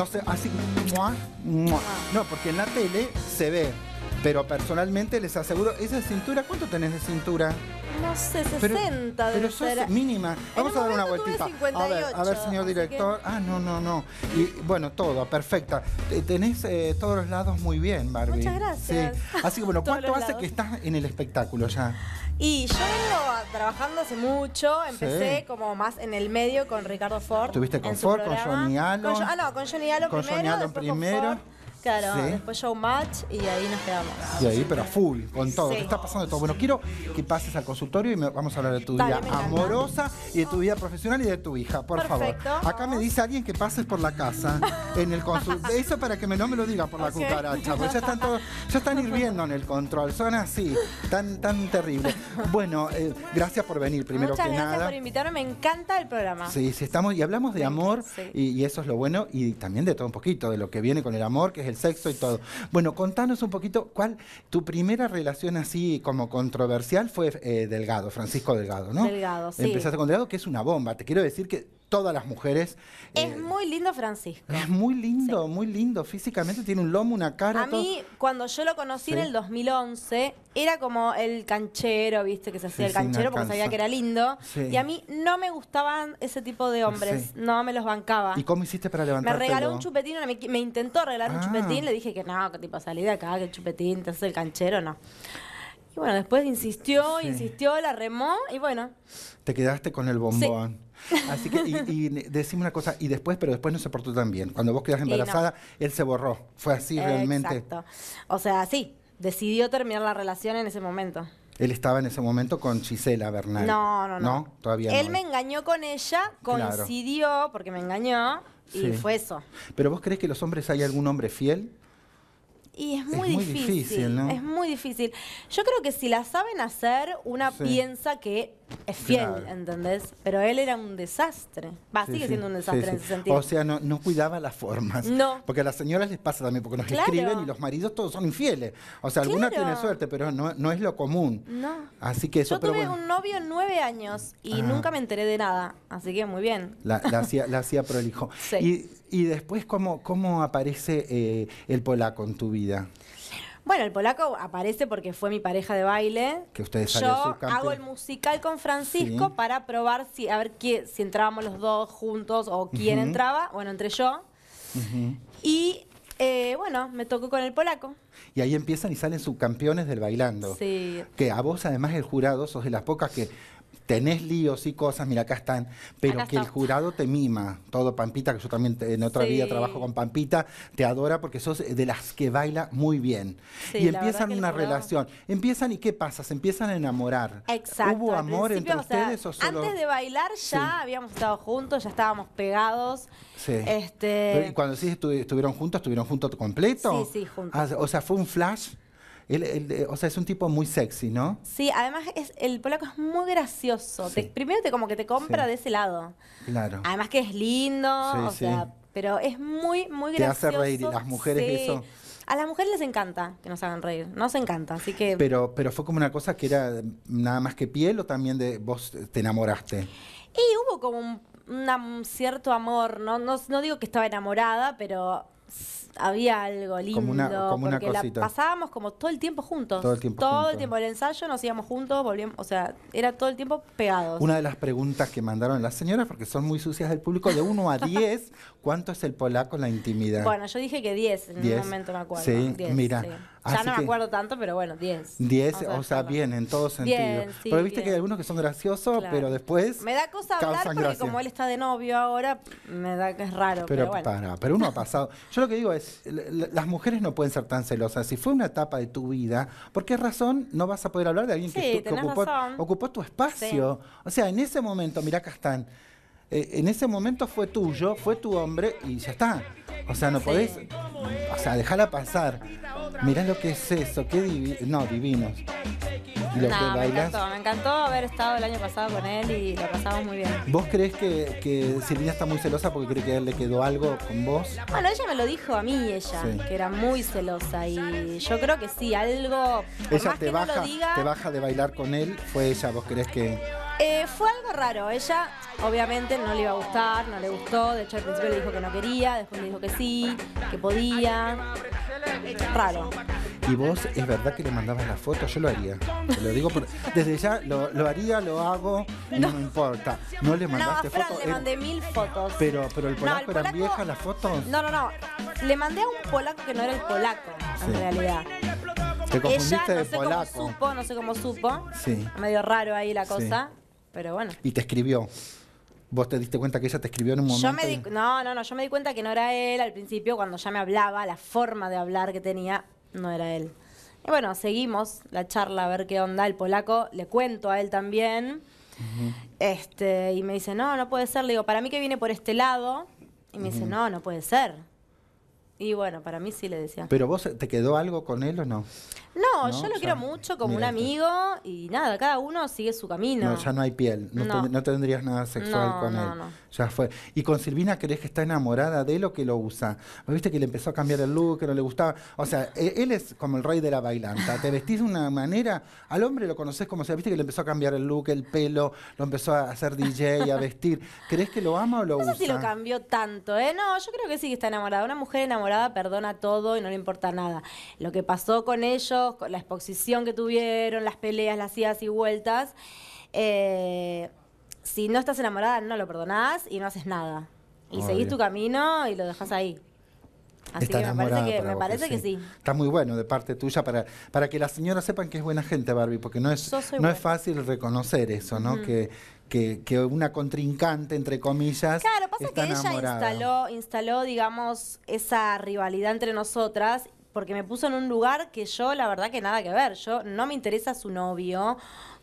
no sé, así, No, porque en la tele se ve pero personalmente les aseguro, esa cintura, ¿cuánto tenés de cintura? No sé, 60 de cintura. pero sos mínima. Vamos a dar una vueltita. a ver, a ver, señor director. Ah, no, no, no. Y bueno, todo, perfecta. Tenés eh, todos los lados muy bien, Barbie. Muchas gracias. Sí. Así que bueno, ¿cuánto hace que estás en el espectáculo ya? Y yo vengo trabajando hace mucho, empecé como más en el medio con Ricardo Ford. Estuviste con Ford, con Johnny Allen. ah, no, con Johnny Allen con primero. Johnny Allen primero. Claro, después después match y ahí nos quedamos. Y ahí, pero full, con todo. está pasando todo. Bueno, quiero que pases al consultorio y vamos a hablar de tu vida amorosa y de tu vida profesional y de tu hija, por favor. Acá me dice alguien que pases por la casa en el consultorio. Eso para que me, no me lo diga por la cucaracha, porque ya están todos, ya están hirviendo en el control. Son así, tan, tan terrible. Bueno, eh, gracias por venir, primero que nada. Gracias por invitarme, me encanta el programa. Sí, sí, estamos y hablamos de amor y, eso es lo bueno y también de todo un poquito, de lo que viene con el amor, que es el sexo y todo. Bueno, contanos un poquito cuál tu primera relación así como controversial fue eh, Delgado, Francisco Delgado, ¿no? Delgado, sí. Empezaste con Delgado, que es una bomba. Te quiero decir que todas las mujeres. Es eh, muy lindo Francisco. Es muy lindo, muy lindo. Físicamente tiene un lomo, una cara. A mí, cuando yo lo conocí en el 2011, era como el canchero, viste, que se hacía el canchero porque sabía que era lindo. Y a mí no me gustaban ese tipo de hombres, no me los bancaba. ¿Y cómo hiciste para levantar? Me regaló un chupetín, me, intentó regalar un ah. chupetín, le dije que no, que tipo salí de acá, que el chupetín, te hace el canchero, no. Y bueno, después insistió, insistió, la remó y bueno. Te quedaste con el bombón. Así que, y, decime una cosa, y después, pero después no se portó tan bien. Cuando vos quedas embarazada, él se borró. Fue así realmente. Exacto. O sea, sí, decidió terminar la relación en ese momento. Él estaba en ese momento con Gisela Bernal. No, no, no. ¿No? Todavía Él me engañó con ella, coincidió, porque me engañó, y fue eso. ¿Pero vos crees que los hombres hay algún hombre fiel? Y es muy, es difícil. ¿no? Es muy difícil. Yo creo que si la saben hacer, una piensa que es fiel, ¿entendés? Pero él era un desastre. Va, sigue siendo un desastre en ese sentido. O sea, no, no, cuidaba las formas. No. Porque a las señoras les pasa también, porque nos escriben y los maridos todos son infieles. O sea, alguna tiene suerte, pero no, es lo común. No. Así que eso, Yo tuve un novio en nueve años y ah. nunca me enteré de nada. Así que muy bien. La, hacía, la hacía prolijo. Sí. Y después, ¿cómo, cómo aparece eh, el polaco en tu vida? Bueno, el polaco aparece porque fue mi pareja de baile. Que ustedes Yo hago el musical con Francisco para probar si a ver qué, si entrábamos los dos juntos o quién entraba. Bueno, entre yo. Y eh, bueno, me tocó con el polaco. Y ahí empiezan y salen subcampeones del bailando. Sí. Que a vos, además, el jurado, sos de las pocas que tenés líos y cosas, mira, acá están, pero que el jurado te mima, todo Pampita, que yo también en otra vida trabajo con Pampita, te adora porque sos de las que baila muy bien. y empiezan una relación, empiezan y ¿qué pasa? Se empiezan a enamorar. Exacto. ¿Hubo amor entre ustedes o solo... Antes de bailar ya habíamos estado juntos, ya estábamos pegados. Sí. Este... cuando sí estuvieron juntos, estuvieron juntos completo. Sí, sí, juntos. Ah, o sea, fue un flash. Eh, o sea, es un tipo muy sexy, ¿no? Sí, además es, el polaco es muy gracioso. primero te como que te compra de ese lado. Claro. Además que es lindo, o sea, pero es muy, muy gracioso. Te hace reír, y las mujeres eso... A las mujeres les encanta que nos hagan reír, nos encanta, así que... Pero, pero fue como una cosa que era nada más que piel o también de vos te enamoraste. Y hubo como un, cierto amor, No, no digo que estaba enamorada, pero había algo lindo. porque La pasábamos como todo el tiempo juntos. Todo el tiempo. Todo el tiempo. El ensayo nos íbamos juntos, volvíamos. O sea, era todo el tiempo pegados. Una de las preguntas que mandaron las señoras, porque son muy sucias del público, de 1 a 10, ¿cuánto es el polaco la intimidad? Bueno, yo dije que 10 en un momento me acuerdo. Sí, mira. Ya no me acuerdo tanto, pero bueno, 10. 10, o sea, bien, en todo sentido. pero viste que hay algunos que son graciosos, pero después. Me da cosa hablar porque como él está de novio ahora, me da que es raro. Pero, pero pero uno ha pasado. Yo lo que digo es: las mujeres no pueden ser tan celosas. Si fue una etapa de tu vida, ¿por qué razón no vas a poder hablar de alguien que, ocupó, tu espacio? O sea, en ese momento, mira acá eh, en ese momento fue tuyo, fue tu hombre y ya está. O sea, no podés. O sea, déjala pasar. Mirá lo que es eso, qué divino. No, divinos. me encantó, me encantó haber estado el año pasado con él y lo pasamos muy bien. ¿Vos crees que, Silvia está muy celosa porque cree que a él le quedó algo con vos? Bueno, ella me lo dijo a mí, ella, que era muy celosa y yo creo que sí, algo... ella te, baja, te baja de bailar con él, fue ella, vos crees que... Eh, fue algo raro. Ella, obviamente, no le iba a gustar, no le gustó. De hecho, al principio le dijo que no quería, después me dijo que sí, que podía. Raro. Y vos, es verdad que le mandabas la foto, yo lo haría. Te lo digo desde ya, lo, haría, lo hago, no, me importa. No le mandaste no, Fran, fotos. le eh, mandé mil fotos. Pero, pero el polaco, eran viejas las fotos. No, no, no. Le mandé a un polaco que no era el polaco, en realidad. Te confundiste Ella, no sé Cómo supo, no sé cómo supo. Sí. Medio raro ahí la cosa. Sí pero bueno. Y te escribió. ¿Vos te diste cuenta que ella te escribió en un momento? me no, no, no, yo me di cuenta que no era él al principio, cuando ya me hablaba, la forma de hablar que tenía, no era él. Y bueno, seguimos la charla a ver qué onda. El polaco, le cuento a él también. este, y me dice, no, no puede ser. Le digo, para mí que viene por este lado. Y me dice, no, no puede ser. Y bueno, para mí sí le decía. ¿Pero vos eh, te quedó algo con él o no? No, yo lo quiero mucho como un este. amigo y nada, cada uno sigue su camino. No, ya no hay piel, no, tendrías nada sexual con él. Ya fue. ¿Y con Silvina crees que está enamorada de él o que lo usa? ¿Viste que le empezó a cambiar el look, que no le gustaba? O sea, e-, él, es como el rey de la bailanta. Te vestís de una manera, al hombre lo conoces como sea, viste que le empezó a cambiar el look, el pelo, lo empezó a hacer DJ, a vestir. ¿Crees que lo ama o lo usa? No sé si lo cambió tanto, ¿eh? No, yo creo que sí que está enamorada. Una mujer enamorada perdona todo y no le importa nada. Lo que pasó con ellos, con la exposición que tuvieron, las peleas, las idas y vueltas, eh, si no estás enamorada no lo perdonás y no haces nada. Y seguís tu camino y lo dejas ahí. Así que me parece, que, sí. Está muy bueno de parte tuya para, para que las señoras sepan que es buena gente, Barbie, porque no es, no es fácil reconocer eso, ¿no? Que, que, una contrincante, entre comillas. Claro, pasa que ella instaló, instaló, digamos, esa rivalidad entre nosotras. Porque me puso en un lugar que yo, la verdad, que nada que ver. Yo no me interesa su novio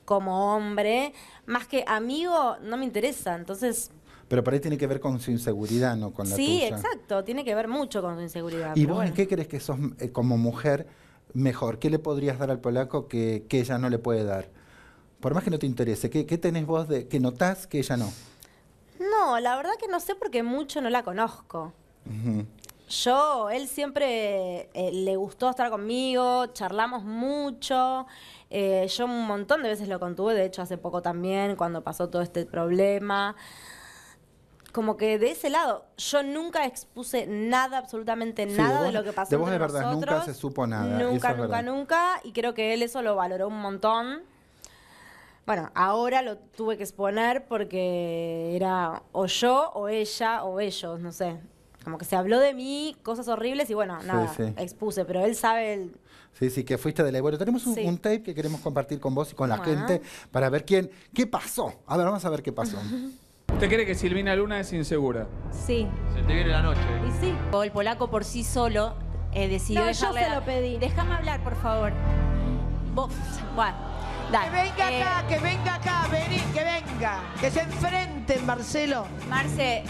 como hombre, más que amigo, no me interesa. Entonces. Pero para ahí tiene que ver con su inseguridad, ¿no? Con la sí, exacto, tiene que ver mucho con su inseguridad. ¿Y vos en qué crees que sos, eh, como mujer, mejor? ¿Qué le podrías dar al polaco que, que ella no le puede dar? Por más que no te interese, ¿qué, tenés vos de, que notás que ella no? No, la verdad que no sé porque mucho no la conozco. Yo, él siempre eh, le gustó estar conmigo, charlamos mucho. Eh, yo un montón de veces lo contuve, de hecho hace poco también, cuando pasó todo este problema. Como que de ese lado, yo nunca expuse nada, absolutamente nada de, lo que pasó. De vos de verdad, nunca se supo nada. Nunca, nunca, nunca. Y creo que él eso lo valoró un montón. Bueno, ahora lo tuve que exponer porque era o yo, o ella, o ellos, no sé. Como que se habló de mí, cosas horribles y bueno, nada, expuse, pero él sabe el... Sí, sí, que fuiste de la Bueno, tenemos un, tape que queremos compartir con vos y con la gente para ver quién, qué pasó. A ver, vamos a ver qué pasó. ¿Usted cree que Silvina Luna es insegura? Sí. Se te viene la noche. Y sí. O el polaco por sí solo eh, decidió no, yo se lo pedí. Déjame hablar, por favor. Vos, bueno. Que venga eh, acá, que venga acá, que venga. Que se enfrenten, Marcelo. Marce,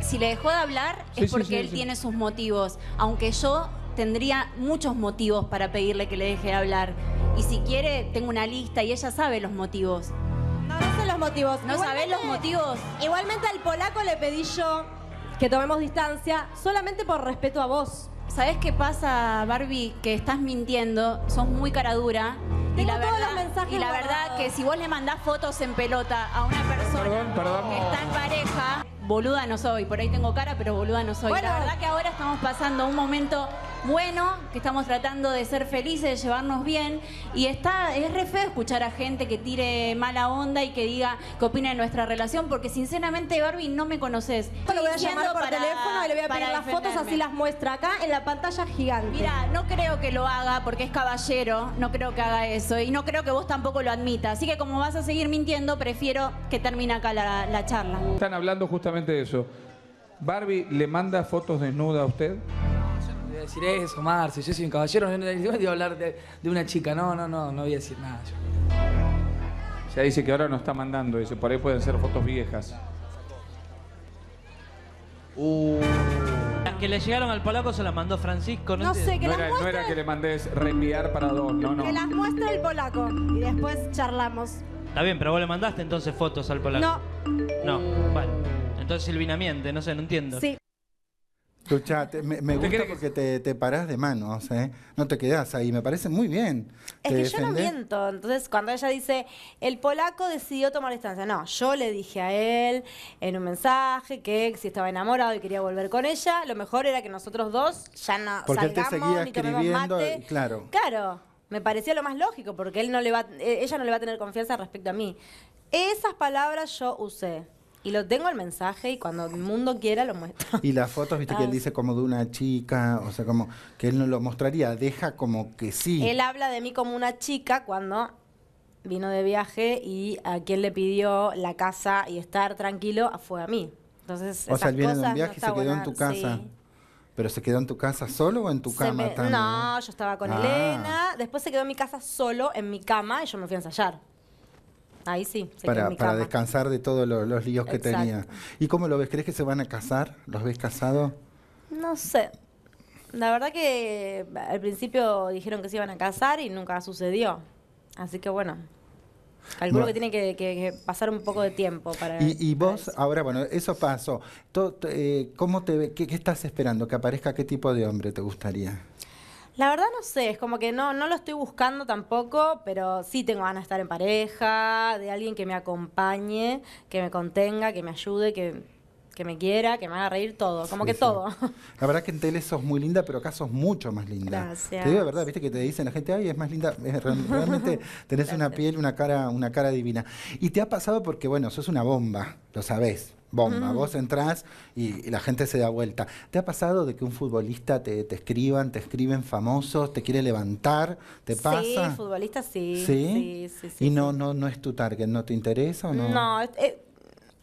si le dejó de hablar es porque él tiene sus motivos. Aunque yo tendría muchos motivos para pedirle que le deje hablar. Y si quiere, tengo una lista y ella sabe los motivos. No, no sé los motivos. ¿No sabés los motivos? Igualmente al polaco le pedí yo que tomemos distancia solamente por respeto a vos. ¿Sabes qué pasa, Barbie? Que estás mintiendo, sos muy cara dura. y la la verdad que si vos le mandás fotos en pelota a una persona que está en pareja, boluda no soy. Por ahí tengo cara, pero boluda no soy. Bueno. La verdad que ahora estamos pasando un momento bueno, que estamos tratando de ser felices, de llevarnos bien. Y está, es re feo escuchar a gente que tire mala onda y que diga qué opina de nuestra relación, porque sinceramente, Barbie, no me conoces. Lo voy a llamar por teléfono y le voy a pedir las fotos, así las muestra acá en la pantalla gigante. Mira, no creo que lo haga porque es caballero, no creo que haga eso. Y no creo que vos tampoco lo admitas. Así que como vas a seguir mintiendo, prefiero que termine acá la, la charla. Están hablando justamente de eso. Barbie le manda fotos desnuda a usted decir eso, Marce, yo soy un caballero, no, no a hablar de, una chica, no, no, no, no voy a decir nada. Ya dice que ahora no está mandando eso, por ahí pueden ser fotos viejas. Las uh. que le llegaron al polaco se las mandó Francisco. No, sé, no, era, que le mandes reenviar para dos, no, no. Que las muestre el polaco y después charlamos. Está bien, pero vos le mandaste entonces fotos al polaco. No. No, vale. Entonces Silvina miente, no sé, no entiendo. Sí. Escucha, me, gusta porque te, parás de manos, ¿eh? No te quedas ahí, me parece muy bien. Es que yo no miento. Entonces, cuando ella dice, el polaco decidió tomar distancia. No, yo le dije a él en un mensaje que si estaba enamorado y quería volver con ella, lo mejor era que nosotros dos ya no porque salgamos, te seguía ni tomemos eh, Claro. Claro. Me parecía lo más lógico, porque él no le va, eh, ella no le va a tener confianza respecto a mí. Esas palabras yo usé. Y lo tengo el mensaje y cuando el mundo quiera lo muestro. Y las fotos, viste que él ah. dice como de una chica, o sea, como que él no lo mostraría, deja como que sí. Él habla de mí como una chica cuando vino de viaje y a quien le pidió la casa y estar tranquilo fue a mí. Entonces, o sea, él viene de un viaje y se quedó en tu casa. ¿Pero se quedó en tu casa solo o en tu cama también? No, yo estaba con ah. Elena. Después se quedó en mi casa solo, en mi cama, y yo me fui a ensayar. Ahí sí. para, para descansar de todos los, líos que tenía. ¿Y cómo lo ves? ¿Crees que se van a casar? ¿Los ves casados? No sé. La verdad que eh, al principio dijeron que se iban a casar y nunca sucedió. Así que bueno, Calculo que tiene que, pasar un poco de tiempo para... Y, vos, ahora, bueno, eso pasó. Eh, ¿Cómo te qué, qué, estás esperando? ¿Que aparezca qué tipo de hombre te gustaría? La verdad no sé, es como que no, no lo estoy buscando tampoco, pero sí tengo ganas de estar en pareja, de alguien que me acompañe, que me contenga, que me ayude, que, que me quiera, que me haga reír, todo, como que todo. La verdad que en tele sos muy linda, pero acá sos mucho más linda. Gracias. Te digo la verdad, viste que te dicen la gente, ay, es más linda, realmente tenés una piel, una cara, una cara divina. Y te ha pasado porque, bueno, sos una bomba, lo sabés bomba. Vos entrás y, la gente se da vuelta. ¿Te ha pasado de que un futbolista te, escriban, te escriben famosos, te quiere levantar? ¿Te pasa? Sí, futbolista sí. ¿Sí? sí, y no, no, no es tu target, ¿no te interesa o no? No, eh,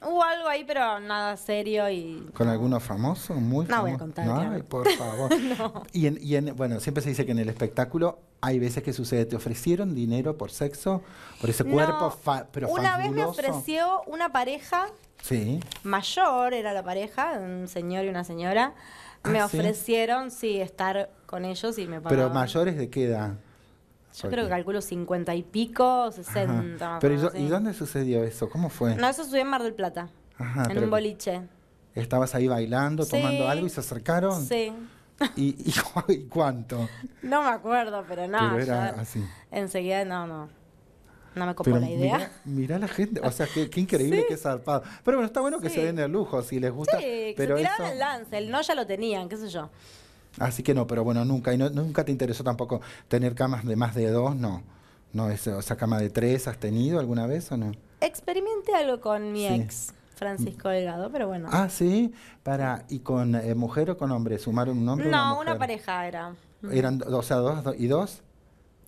Hubo algo ahí, pero nada serio y... ¿Con alguno famoso? Muy no famoso. voy a contar. No, por favor. y, y bueno, siempre se dice que en el espectáculo hay veces que sucede, te ofrecieron dinero por sexo, por ese cuerpo, fa pero Una vez me ofreció una pareja sí. mayor, era la pareja, un señor y una señora. me ah, ofrecieron, sí, estar con ellos y me ponían... ¿Pero mayores de qué edad? Yo creo que calculo 50 y pico, 60. Pero ¿y, dónde sucedió eso? ¿Cómo fue? No, eso sucedió en Mar del Plata, Ajá, en un boliche. ¿Estabas ahí bailando, tomando algo y se acercaron? Sí. ¿Y, cuánto? No me acuerdo, pero nada era así. Enseguida, no, no. No me copó la idea. Mirá, la gente, o sea, qué, increíble que es zarpado. Pero bueno, está bueno que se den el lujo, si les gusta. Sí, pero se el lance, el no ya lo tenían, qué sé yo. Así que no, pero bueno, nunca. ¿Y nunca te interesó tampoco tener camas de más de dos? No. No, esa, o sea, cama de tres, ¿has tenido alguna vez o no? Experimenté algo con mi ex, Francisco Delgado, pero bueno. Ah, sí. Para, ¿Y con eh, mujer o con hombre? sumar un hombre? No, una, una pareja era. ¿Eran, o sea, dos y dos?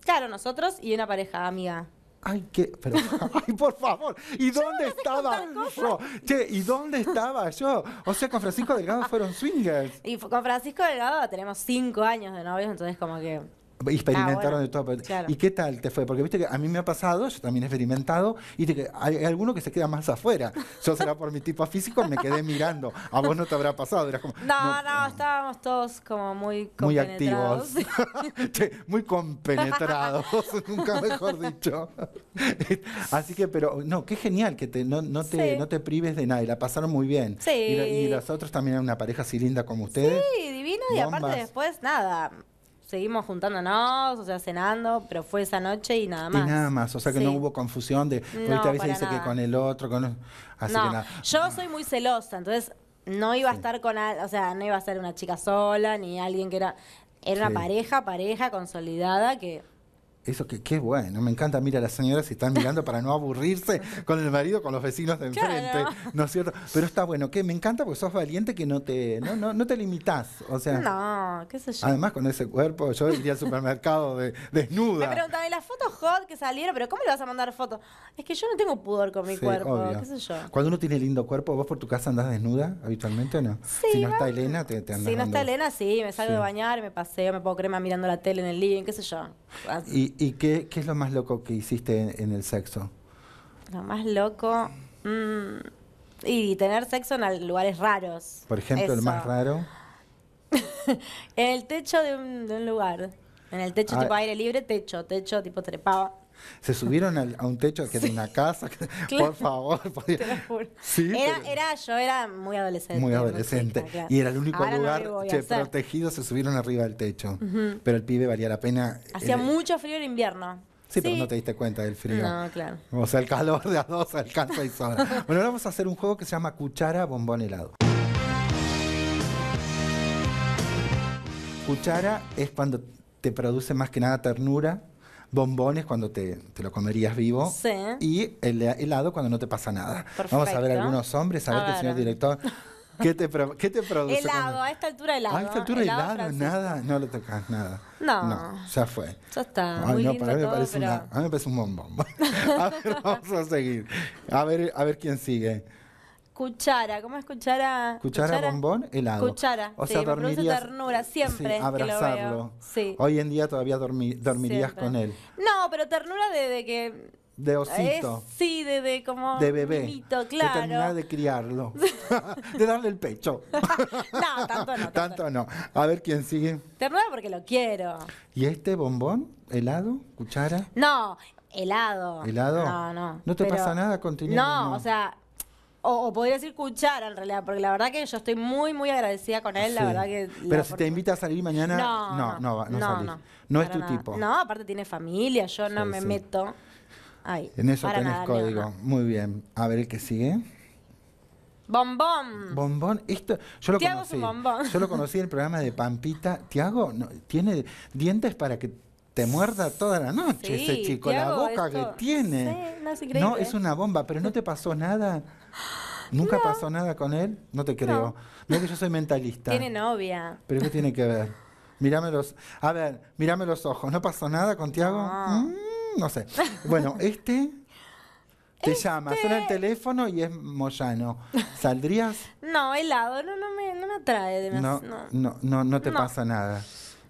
Claro, nosotros y una pareja amiga ay, ¿qué? pero, ay, por favor, ¿y dónde estaba yo? ¿y dónde estaba yo? O sea, con Francisco Delgado fueron swingers. Y con Francisco Delgado tenemos cinco años de novios, entonces como que... Ah, experimentaron de todo... ¿Y qué tal te fue? Porque viste que a mí me ha pasado, yo también he experimentado, y hay, alguno que se queda más afuera. Yo será por mi tipo físico, me quedé mirando. A vos no te habrá pasado. como, no, no, estábamos todos como muy Muy activos. muy compenetrados, nunca mejor dicho. Así que, pero, no, qué genial que te, no, no te, no te prives de nada. la pasaron muy bien. Sí. Y, los otros también eran una pareja así linda como ustedes. Sí, divino. Y aparte después, nada seguimos juntándonos, o sea, cenando, pero fue esa noche y nada más. Y nada más, o sea que no hubo confusión de, porque a veces dice que con el otro, con... Así que nada. yo soy muy celosa, entonces no iba a estar con, o sea, no iba a ser una chica sola, ni alguien que era, era una pareja, pareja consolidada que eso que qué bueno, me encanta. Mira, las señoras se están mirando para no aburrirse con el marido, con los vecinos de enfrente, ¿no es cierto? Pero está bueno, que me encanta porque sos valiente que no te no no, no te limitas o sea. No, qué sé yo. Además con ese cuerpo, yo iría al supermercado de, desnuda. Me preguntaban las fotos hot que salieron, pero ¿cómo le vas a mandar fotos? Es que yo no tengo pudor con mi cuerpo, qué sé yo. Cuando uno tiene lindo cuerpo, vos por tu casa andás desnuda habitualmente o no? si no está Elena, te, te andas. Si no está Elena, sí, me salgo de bañar, me paseo, me pongo crema mirando la tele en el living, qué sé yo. Y ¿Y, qué, es lo más loco que hiciste en, el sexo? Lo más loco. Mm, y tener sexo en lugares raros. Por ejemplo, el más raro. en el techo de un, lugar. En el techo ah. tipo aire libre, techo, techo tipo trepado. Se subieron a un techo que de una casa. Por favor. Sí, era, yo era muy adolescente. Muy adolescente. Y era el único lugar protegido, se subieron arriba del techo. Pero el pibe valía la pena. Hacía eh, mucho frío en invierno. Sí, pero no te diste cuenta del frío. No, claro. O sea, el calor de a dos alcanza y sola. bueno, ahora vamos a hacer un juego que se llama Cuchara Bombón Helado. Cuchara es cuando te produce más que nada ternura bombones cuando te, te lo comerías vivo y el helado cuando no te pasa nada. Vamos a ver algunos hombres, a, ver, qué señor director. ¿Qué te, ¿Qué te produce? Helado, a esta altura helado. A esta altura helado, nada, no lo tocas, nada. No. ya fue. Ya está. muy lindo a mí me parece un bombón. a ver, vamos a seguir. A ver, a ver quién sigue. Cuchara, ¿cómo es cuchara? Cuchara, bombón, helado. Cuchara. O sea, dormirías. ternura siempre. abrazarlo. Sí. Hoy en día todavía dormirías con él. No, pero ternura de, que. De osito. sí, de, como. De bebé. De terminar de criarlo. de darle el pecho. no, tanto no. Tanto, no. A ver quién sigue. Ternura porque lo quiero. ¿Y este bombón? ¿Helado? ¿Cuchara? No, helado. ¿Helado? No, no. ¿No te pasa nada con no, o sea o, o, podría decir cuchara en realidad, porque la verdad que yo estoy muy, muy agradecida con él, la verdad que... Pero si te invita a salir mañana, no, no, no, no, no, no, es tu tipo. No, aparte tiene familia, yo no me meto. en eso tenés código. Muy bien. A ver el que sigue. Bombón. Bombón. yo lo conocí. bombón. Yo lo conocí en el programa de Pampita. Tiago no, tiene dientes para que te muerda toda la noche este ese chico. la boca que tiene. no, es no, es una bomba. Pero no te pasó nada. ¿Nunca pasó nada con él? No te creo. Mira que yo soy mentalista. Tiene novia. ¿Pero qué tiene que ver? Mírame los, a ver, mírame los ojos. ¿No pasó nada con Tiago? No. Mm, sé. Bueno, este te este llama, suena el teléfono y es Moyano. ¿Saldrías? No, helado, no, no, me, no me atrae no, no, no te pasa nada.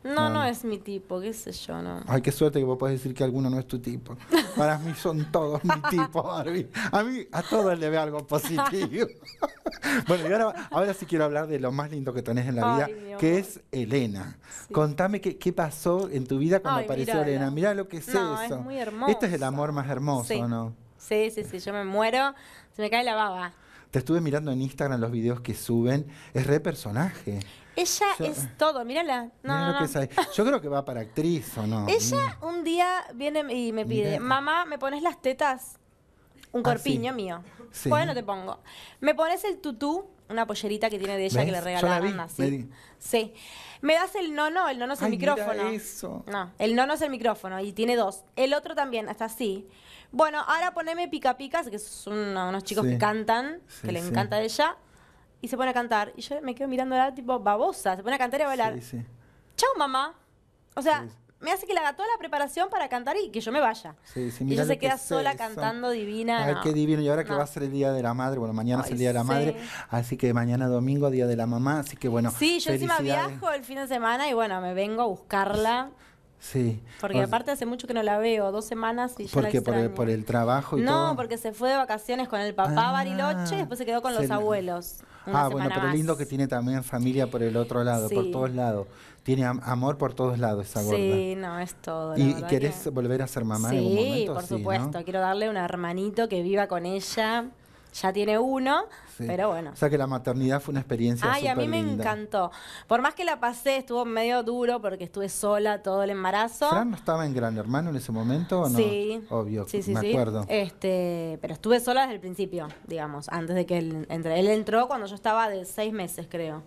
No, no, es mi tipo, qué sé yo, no. Ay, qué suerte que vos podés decir que alguno no es tu tipo. Para mí son todos mi tipo, Barbie. A mí, a todos le veo algo positivo. bueno, y ahora, sí quiero hablar de lo más lindo que tenés en la vida, que es Elena. Contame qué, pasó en tu vida cuando apareció Elena. Mirá lo que es eso. Es muy hermoso. Este es el amor más hermoso, ¿no? Sí, sí, sí, yo me muero, se me cae la baba. Te estuve mirando en Instagram los videos que suben, es re personaje. Ella es todo, mírala. No, Yo creo que va para actriz o no. Ella un día viene y me pide, mamá, ¿me pones las tetas? Un ah, corpiño mío. Bueno, te pongo. ¿Me pones el tutú? Una pollerita que tiene de ella que le regalaron así. Me sí. ¿Me das el nono? El nono es el micrófono. Eso. No, el nono es el micrófono y tiene dos. El otro también, hasta así. Bueno, ahora poneme pica picas, que son unos chicos que cantan, que le encanta a ella y se pone a cantar. Y yo me quedo mirando la tipo babosa, se pone a cantar y a bailar. Sí, Chao, mamá. O sea, me hace que le haga toda la preparación para cantar y que yo me vaya. y ella se queda sola cantando divina. Ay, qué divino. Y ahora que va a ser el Día de la Madre, bueno, mañana es el Día de la Madre, así que mañana domingo, Día de la Mamá, así que bueno. Sí, yo encima viajo el fin de semana y bueno, me vengo a buscarla. Sí. Porque pues aparte hace mucho que no la veo, dos semanas y por, el, por el trabajo y no, todo. No, porque se fue de vacaciones con el papá ah, Bariloche y después se quedó con los abuelos ah, bueno, pero lindo que tiene también familia por el otro lado, por todos lados. Tiene amor por todos lados esa gorda. Sí, no, es todo. ¿Y querés volver a ser mamá en algún momento? Por sí, por supuesto. Quiero darle un hermanito que viva con ella ya tiene uno, pero bueno. O sea que la maternidad fue una experiencia. Ay, a mí me encantó. Por más que la pasé, estuvo medio duro porque estuve sola todo el embarazo. ¿Fran no estaba en Gran Hermano en ese momento ¿o no? Sí. Obvio, sí, sí, me acuerdo. Este, pero estuve sola desde el principio, digamos, antes de que él entre. Él entró cuando yo estaba de seis meses, creo.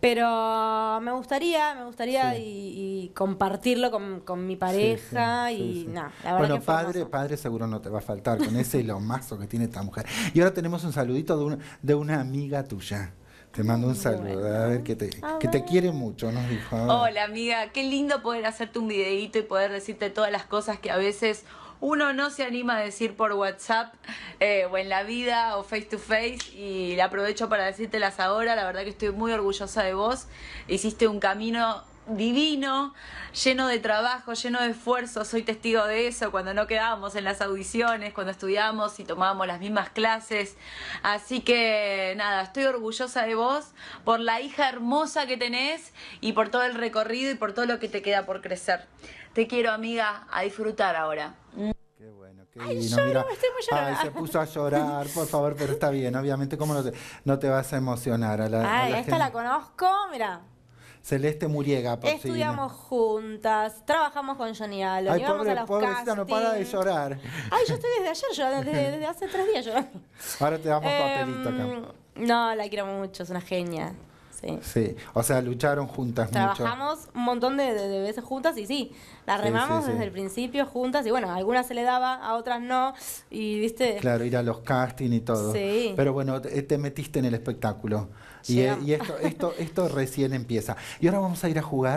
Pero me gustaría, me gustaría y, compartirlo con, con mi pareja y nada. No, bueno, padre, padre seguro no te va a faltar con ese lomazo que tiene esta mujer. Y ahora tenemos un saludito de una, de una amiga tuya. Te mando un saludo, a ver, que te, quiere mucho, nos dijo. Hola amiga, qué lindo poder hacerte un videíto y poder decirte todas las cosas que a veces uno no se anima a decir por WhatsApp eh, o en la vida o face to face y aprovecho para decírtelas ahora, la verdad que estoy muy orgullosa de vos, hiciste un camino divino, lleno de trabajo, lleno de esfuerzo, soy testigo de eso, cuando no quedábamos en las audiciones, cuando estudiábamos y tomábamos las mismas clases. Así que nada, estoy orgullosa de vos, por la hija hermosa que tenés y por todo el recorrido y por todo lo que te queda por crecer. Te quiero, amiga, a disfrutar ahora. Mm. Qué bueno, qué Ay, divino. Lloro, muy ay, se puso a llorar, por favor, pero está bien, obviamente, ¿cómo no te, vas a emocionar? A la, ay, esta la conozco, mira. Celeste Muriega, por Estudiamos juntas, trabajamos con Johnny Allen, Ay, íbamos pobre, a los pobrecita, no para de llorar. Ay, yo estoy desde ayer llorando, desde, hace tres días llorando. Ahora te damos em, papelito acá. No, la quiero mucho, es una genia. Sí. O sea, lucharon juntas Trabajamos un montón de, veces juntas y sí, la remamos desde el principio juntas y bueno, algunas se le daba, a otras no. Y viste. Claro, ir a los castings y todo. Pero bueno, eh, te, metiste en el espectáculo. Y, eh, y, esto, esto, esto recién empieza. Y ahora vamos a ir a jugar.